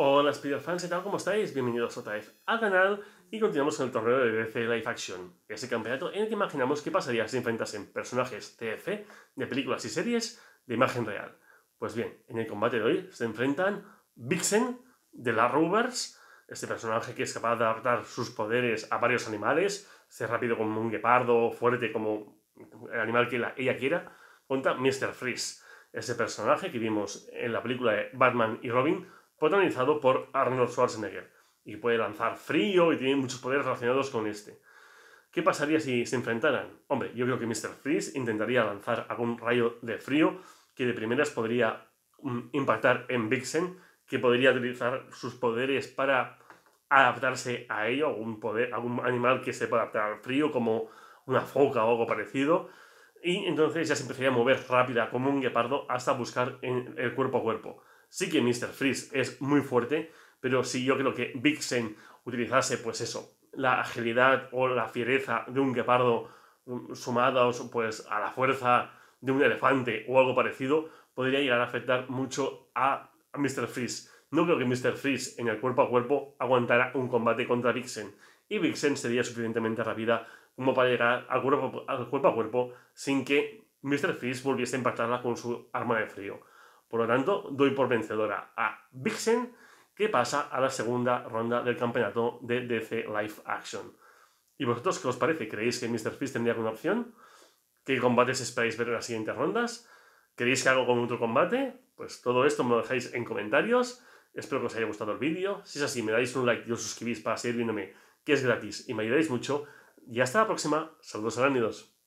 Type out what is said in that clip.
Hola Spider-Fans, ¿qué tal? ¿Cómo estáis? Bienvenidos otra vez al canal y continuamos con el torneo de DC Life Action, ese campeonato en el que imaginamos qué pasaría si enfrentasen personajes TF de películas y series de imagen real. Pues bien, en el combate de hoy se enfrentan Vixen de la Rovers, este personaje que es capaz de adaptar sus poderes a varios animales, ser rápido como un guepardo, fuerte como el animal que ella quiera, contra Mr. Freeze, ese personaje que vimos en la película de Batman y Robin, protagonizado por Arnold Schwarzenegger, y puede lanzar frío y tiene muchos poderes relacionados con este. ¿Qué pasaría si se enfrentaran? Hombre, yo creo que Mr. Freeze intentaría lanzar algún rayo de frío que de primeras podría mm, impactar en Vixen, que podría utilizar sus poderes para adaptarse a ello, algún, poder, algún animal que se pueda adaptar al frío, como una foca o algo parecido. Y entonces ya se empezaría a mover rápida como un guepardo hasta buscar el cuerpo a cuerpo. Sí que Mr. Freeze es muy fuerte, pero si yo creo que Vixen utilizase, pues eso, la agilidad o la fiereza de un guepardo sumados pues a la fuerza de un elefante o algo parecido, podría llegar a afectar mucho a Mr. Freeze. No creo que Mr. Freeze en el cuerpo a cuerpo aguantara un combate contra Vixen. Y Vixen sería suficientemente rápida como para llegar a cuerpo, cuerpo a cuerpo sin que Mr. Freeze volviese a impactarla con su arma de frío. Por lo tanto, doy por vencedora a Vixen, que pasa a la segunda ronda del campeonato de DC Live Action. ¿Y vosotros qué os parece? ¿Creéis que Mr. Fist tendría alguna opción? ¿Qué combates esperáis ver en las siguientes rondas? ¿Queréis que hago con otro combate? Pues todo esto me lo dejáis en comentarios. Espero que os haya gustado el vídeo. Si es así, me dais un like y os suscribís para seguir viéndome, que es gratis y me ayudáis mucho. Y hasta la próxima. Saludos arácnidos.